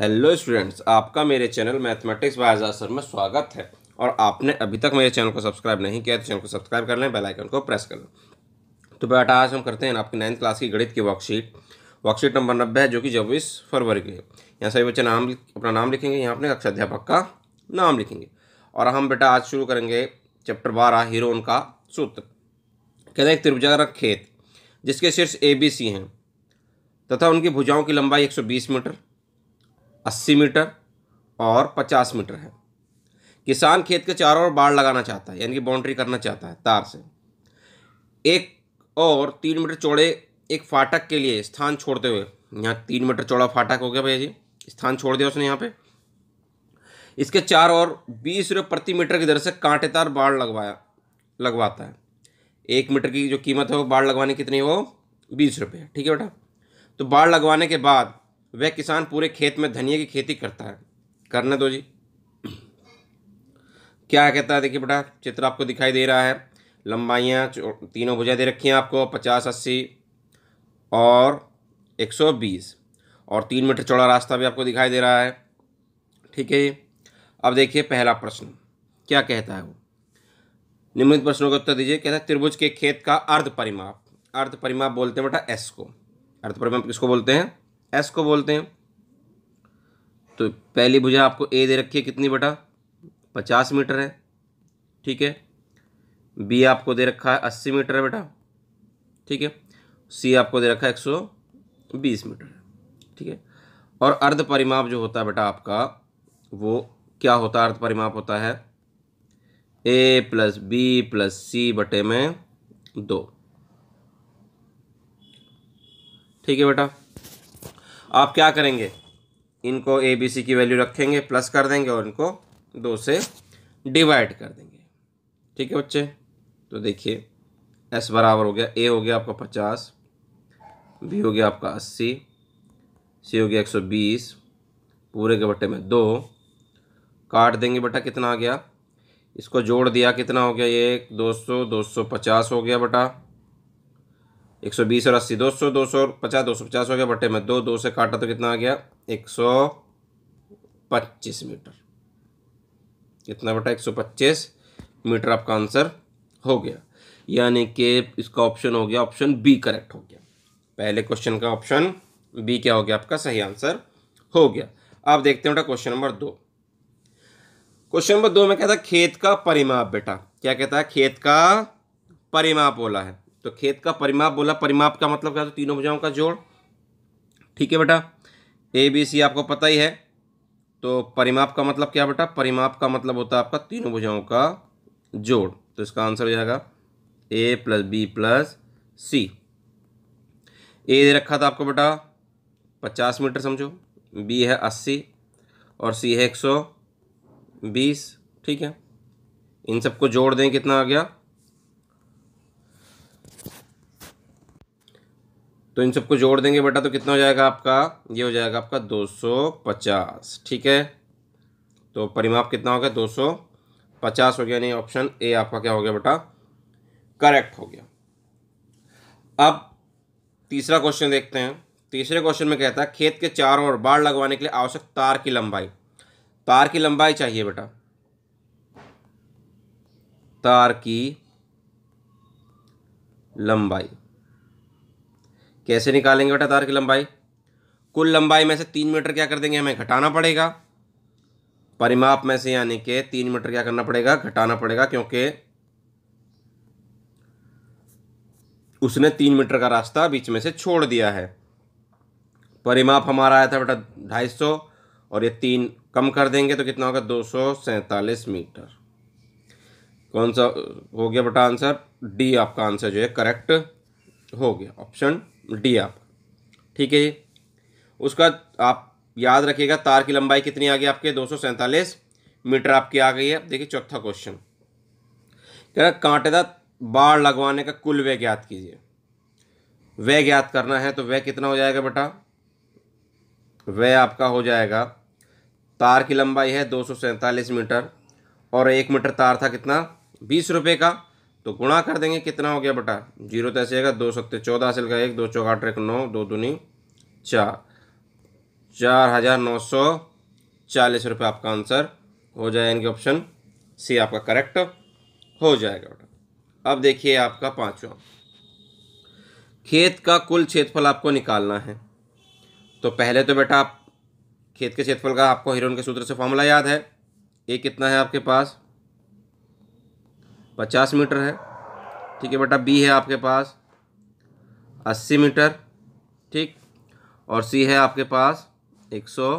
hello students आपका मेरे channel mathematics by Azad sir में स्वागत है और आपने अभी तक मेरे चैनल को सब्सक्राइब नहीं किया तो चैनल को सब्सक्राइब कर लें बेल आइकन को प्रेस कर लें तो बेटा आज हम करते हैं आपकी नाइन्थ क्लास की गणित की वर्कशीट वर्कशीट नंबर नब्बे है जो कि चौबीस फरवरी की है यहाँ सभी बच्चे नाम अपना नाम लिखेंगे यहाँ अपने अध्यापक का नाम लिखेंगे और हम बेटा आज शुरू करेंगे चैप्टर बारह हीरो उनका सूत्र कहते हैं त्रिभुजाकार खेत जिसके शीर्ष ए बी सी हैं तथा उनकी भुजाओं की लंबाई एक सौ बीस मीटर अस्सी मीटर और पचास मीटर है किसान खेत के चारों ओर बाड़ लगाना चाहता है यानी कि बाउंड्री करना चाहता है तार से एक और तीन मीटर चौड़े एक फाटक के लिए स्थान छोड़ते हुए यहाँ तीन मीटर चौड़ा फाटक हो गया भैया जी स्थान छोड़ दिया उसने यहाँ पे इसके चार और बीस रुपये प्रति मीटर की दर से कांटेदार बाढ़ लगवाया लगवाता है एक मीटर की जो कीमत है वो बाढ़ लगवाने कितनी है वो बीस रुपये ठीक है बेटा तो बाढ़ लगवाने के बाद वह किसान पूरे खेत में धनिया की खेती करता है करने दो जी क्या कहता है देखिए बेटा चित्र आपको दिखाई दे रहा है लंबाइयाँ तीनों भुजा दे रखी हैं आपको पचास अस्सी और एक सौ बीस और तीन मीटर चौड़ा रास्ता भी आपको दिखाई दे रहा है ठीक है अब देखिए पहला प्रश्न क्या कहता है वो निम्नलिखित प्रश्नों का उत्तर दीजिए कहता है त्रिभुज के खेत का अर्ध परिमाप अर्ध परिमाप बोलते हैं बेटा एस को अर्ध परिमाप किसको बोलते हैं एस को बोलते हैं तो पहली भुजा आपको ए दे रखी है कितनी बटा पचास मीटर है ठीक है बी आपको दे रखा है अस्सी मीटर है बेटा ठीक है सी आपको दे रखा है एक सौ बीस मीटर ठीक है और अर्ध परिमाप जो होता है बेटा आपका वो क्या होता है अर्ध परिमाप होता है A plus B plus C बटे में दो ठीक है बेटा आप क्या करेंगे इनको ए बी सी की वैल्यू रखेंगे प्लस कर देंगे और इनको दो से डिवाइड कर देंगे ठीक है बच्चे तो देखिए एस बराबर हो गया ए हो गया आपका पचास बी हो गया आपका अस्सी सी हो गया एक सौ बीस पूरे के बट्टे में दो काट देंगे बेटा कितना आ गया इसको जोड़ दिया कितना हो गया ये दो सौ दो सौ पचास हो गया बेटा एक सौ बीस और अस्सी दो सौ दो सौ और पचास दो सौ पचास हो गया बट्टे में दो दो से काटा तो कितना आ गया एक सौ पच्चीस मीटर कितना बटा एक सौ पच्चीस मीटर आपका आंसर हो गया यानी कि इसका ऑप्शन हो गया ऑप्शन बी करेक्ट हो गया पहले क्वेश्चन का ऑप्शन बी क्या हो गया आपका सही आंसर हो गया अब देखते हैं बेटा क्वेश्चन नंबर दो क्वेश्चन नंबर दो में कहता है खेत का परिमाप बेटा क्या कहता है खेत का परिमाप बोला है तो खेत का परिमाप बोला परिमाप का मतलब क्या होता है तीनों भुजाओं का जोड़ ठीक है बेटा ए बी सी आपको पता ही है तो परिमाप का मतलब क्या बेटा परिमाप का मतलब होता है आपका तीनों भुजाओं का जोड़ तो इसका आंसर हो जाएगा A plus B plus C A दे रखा था आपको बेटा पचास मीटर समझो बी है अस्सी और सी है एक सौ बीस ठीक है इन सबको जोड़ दें कितना आ गया तो इन सबको जोड़ देंगे बेटा तो कितना हो जाएगा आपका ये हो जाएगा आपका 250 ठीक है तो परिमाप कितना हो गया 250 हो गया नहीं ऑप्शन ए आपका क्या हो गया बेटा करेक्ट हो गया अब तीसरा क्वेश्चन देखते हैं तीसरे क्वेश्चन में कहता है खेत के चारों ओर बाढ़ लगवाने के लिए आवश्यक तार की लंबाई तार की लंबाई चाहिए बेटा तार की लंबाई कैसे निकालेंगे बेटा तार की लंबाई कुल लंबाई में से तीन मीटर क्या कर देंगे हमें घटाना पड़ेगा परिमाप में से यानी कि तीन मीटर क्या करना पड़ेगा घटाना पड़ेगा क्योंकि उसने तीन मीटर का रास्ता बीच में से छोड़ दिया है परिमाप हमारा आया था बेटा ढाई सौ और ये तीन कम कर देंगे तो कितना होगा दो सौ सैतालीस मीटर कौन सा हो गया बेटा आंसर डी आपका आंसर जो है करेक्ट हो गया ऑप्शन डी आप ठीक है जी उसका आप याद रखिएगा तार की लंबाई कितनी आ गई आपके दो मीटर आपकी आ गई है देखिए चौथा क्वेश्चन कह कांटेदार बाढ़ लगवाने का कुल वे ज्ञात कीजिए वे ज्ञात करना है तो वे कितना हो जाएगा बेटा वे आपका हो जाएगा तार की लंबाई है दो मीटर और एक मीटर तार था कितना बीस रुपये का तो गुणा कर देंगे कितना हो गया बटा जीरो तो ऐसे आएगा दो सत्ते चौदह हासिल का एक दो आठ एक नौ दो दूनी चार चार हज़ार नौ सौ चालीस रुपये आपका आंसर हो जाएगा इनके ऑप्शन सी आपका करेक्ट हो जाएगा बेटा अब देखिए आपका पांचवा खेत का कुल क्षेत्रफल आपको निकालना है तो पहले तो बेटा आप खेत के क्षेत्रफल का आपको हिरोन के सूत्र से फॉर्मूला याद है ए कितना है आपके पास पचास मीटर है ठीक है बेटा बी है आपके पास अस्सी मीटर ठीक और सी है आपके पास एक सौ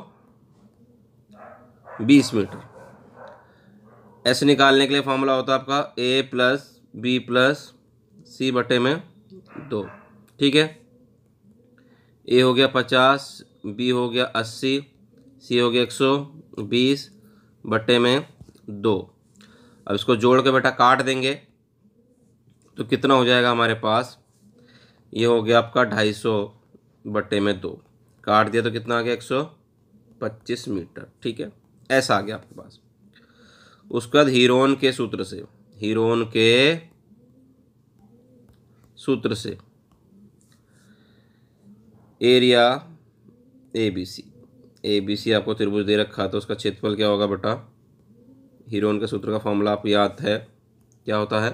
बीस मीटर एस निकालने के लिए फॉर्मूला होता है आपका A plus B plus C बटे में दो ठीक है ए हो गया पचास बी हो गया अस्सी सी हो गया एक सौ बीस बटे में दो अब इसको जोड़ के बेटा काट देंगे तो कितना हो जाएगा हमारे पास ये हो गया आपका ढाई सौ बट्टे में दो काट दिया तो कितना आ गया एक सौ पच्चीस मीटर ठीक है ऐसा आ गया आपके पास उसके बाद हीरोन के सूत्र से हीरोन के सूत्र से area A B C A B C आपको त्रिभुज दे रखा तो उसका क्षेत्रफल क्या होगा बेटा हीरोन के सूत्र का फॉर्मूला आप याद है क्या होता है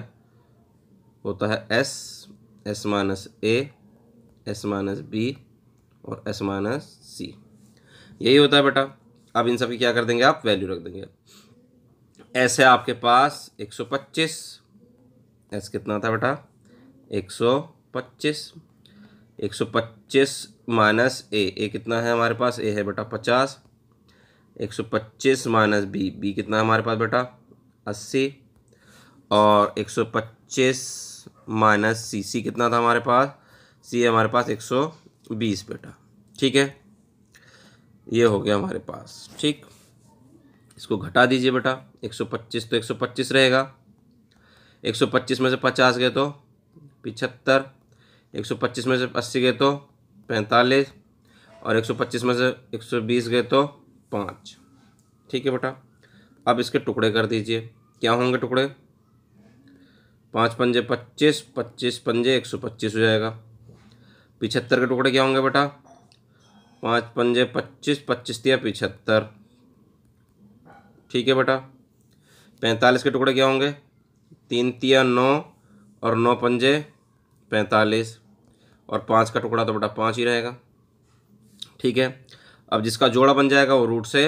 होता है S S minus A S minus B और एस माइनस सी यही होता है बेटा अब इन सभी क्या कर देंगे आप वैल्यू रख देंगे एस है आपके पास 125 एस कितना था बेटा 125 125 माइनस ए ए कितना है हमारे पास ए है बेटा एक सौ पच्चीस माइनस बी बी कितना हमारे पास बेटा अस्सी और एक सौ पच्चीस माइनस सी सी कितना था हमारे पास सी हमारे पास एक सौ बीस बेटा ठीक है ये हो गया हमारे पास ठीक इसको घटा दीजिए बेटा एक सौ पच्चीस तो एक सौ पच्चीस रहेगा एक सौ पच्चीस में से पचास गए तो पिछहत्तर एक सौ पच्चीस में से अस्सी गए तो पैंतालीस और एक सौ पच्चीस में से एक सौ बीस गए तो पाँच ठीक है बेटा अब इसके टुकड़े कर दीजिए क्या होंगे टुकड़े पाँच पंजे पच्चीस पच्चीस पंजे एक सौ पच्चीस हो जाएगा पिछहत्तर के टुकड़े क्या होंगे बेटा पाँच पंजे पच्चीस पच्चीस दिया पिछहत्तर ठीक है बेटा पैंतालीस के टुकड़े क्या होंगे तीन तिया नौ और नौ पंजे पैंतालीस और पाँच का टुकड़ा तो बेटा पाँच ही रहेगा ठीक है अब जिसका जोड़ा बन जाएगा वो रूट से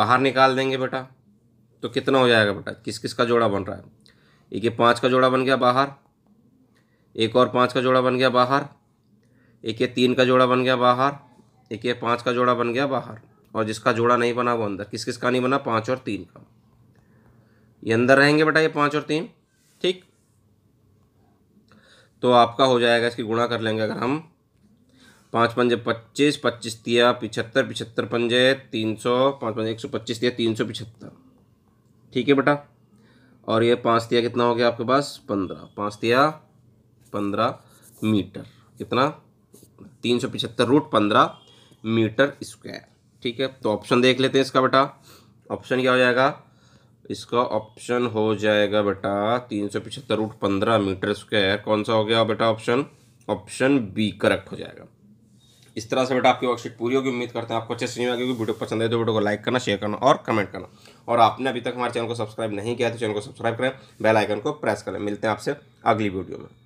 बाहर निकाल देंगे बेटा तो कितना हो जाएगा बेटा किस किस का जोड़ा बन रहा है एक ये पाँच का जोड़ा बन गया बाहर एक और पाँच का जोड़ा बन गया बाहर एक ये तीन का जोड़ा बन गया बाहर एक ये पाँच का जोड़ा बन गया बाहर और जिसका जोड़ा नहीं बना वो अंदर किस किस का नहीं बना पाँच और तीन का ये अंदर रहेंगे बेटा ये पाँच और तीन ठीक तो आपका हो जाएगा इसकी गुणा कर लेंगे अगर हम पाँच पंजे पच्चीस पच्चीस तिया पिछहत्तर पिछहत्तर पंजे तीन सौ पाँच पंजे एक सौ पच्चीस तिया तीन सौ पिछहत्तर ठीक है बेटा और ये पाँच तिया कितना हो गया आपके पास पंद्रह पाँच तिया पंद्रह मीटर कितना तीन सौ पिछहत्तर रूट पंद्रह मीटर स्क्वायर ठीक है तो ऑप्शन देख लेते हैं इसका बेटा ऑप्शन क्या हो जाएगा इसका ऑप्शन हो जाएगा बेटा तीन सौ पिछहत्तर रूट पंद्रह मीटर स्क्वायर कौन सा हो गया बेटा ऑप्शन ऑप्शन बी करेक्ट हो जाएगा इस तरह से बेटा आपकी वर्कशीट पूरी होगी उम्मीद करते हैं आपको अच्छे से क्योंकि वीडियो पसंद है तो वीडियो को लाइक करना शेयर करना और कमेंट करना और आपने अभी तक हमारे चैनल को सब्सक्राइब नहीं किया तो चैनल को सब्सक्राइब करें बेल आइकन को प्रेस करें मिलते हैं आपसे अगली वीडियो में